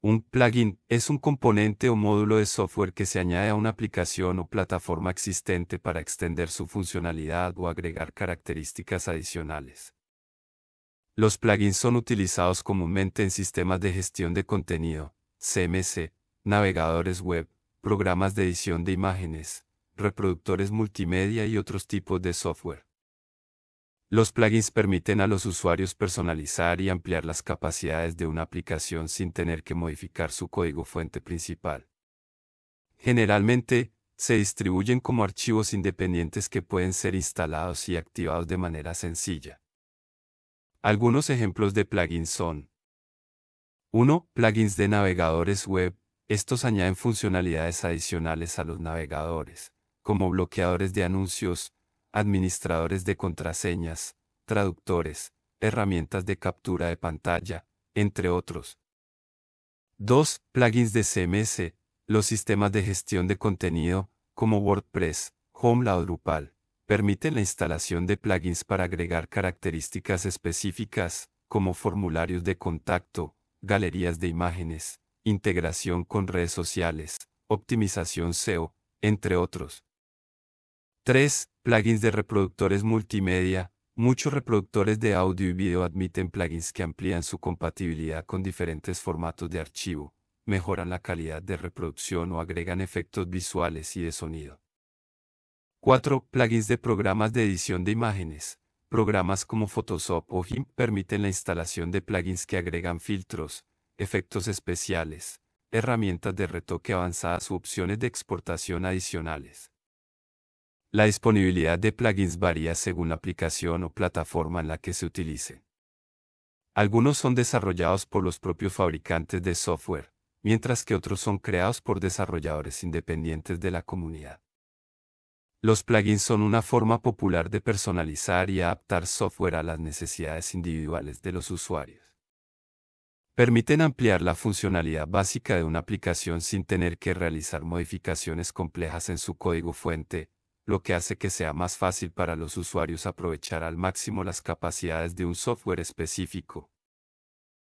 Un plugin es un componente o módulo de software que se añade a una aplicación o plataforma existente para extender su funcionalidad o agregar características adicionales. Los plugins son utilizados comúnmente en sistemas de gestión de contenido, CMC, navegadores web, programas de edición de imágenes, reproductores multimedia y otros tipos de software. Los plugins permiten a los usuarios personalizar y ampliar las capacidades de una aplicación sin tener que modificar su código fuente principal. Generalmente, se distribuyen como archivos independientes que pueden ser instalados y activados de manera sencilla. Algunos ejemplos de plugins son 1. Plugins de navegadores web. Estos añaden funcionalidades adicionales a los navegadores, como bloqueadores de anuncios, administradores de contraseñas, traductores, herramientas de captura de pantalla, entre otros. 2. Plugins de CMS, los sistemas de gestión de contenido, como WordPress, Home, o Drupal, permiten la instalación de plugins para agregar características específicas, como formularios de contacto, galerías de imágenes, integración con redes sociales, optimización SEO, entre otros. 3. Plugins de reproductores multimedia. Muchos reproductores de audio y video admiten plugins que amplían su compatibilidad con diferentes formatos de archivo, mejoran la calidad de reproducción o agregan efectos visuales y de sonido. 4. Plugins de programas de edición de imágenes. Programas como Photoshop o GIMP permiten la instalación de plugins que agregan filtros, efectos especiales, herramientas de retoque avanzadas u opciones de exportación adicionales. La disponibilidad de plugins varía según la aplicación o plataforma en la que se utilice. Algunos son desarrollados por los propios fabricantes de software, mientras que otros son creados por desarrolladores independientes de la comunidad. Los plugins son una forma popular de personalizar y adaptar software a las necesidades individuales de los usuarios. Permiten ampliar la funcionalidad básica de una aplicación sin tener que realizar modificaciones complejas en su código fuente, lo que hace que sea más fácil para los usuarios aprovechar al máximo las capacidades de un software específico.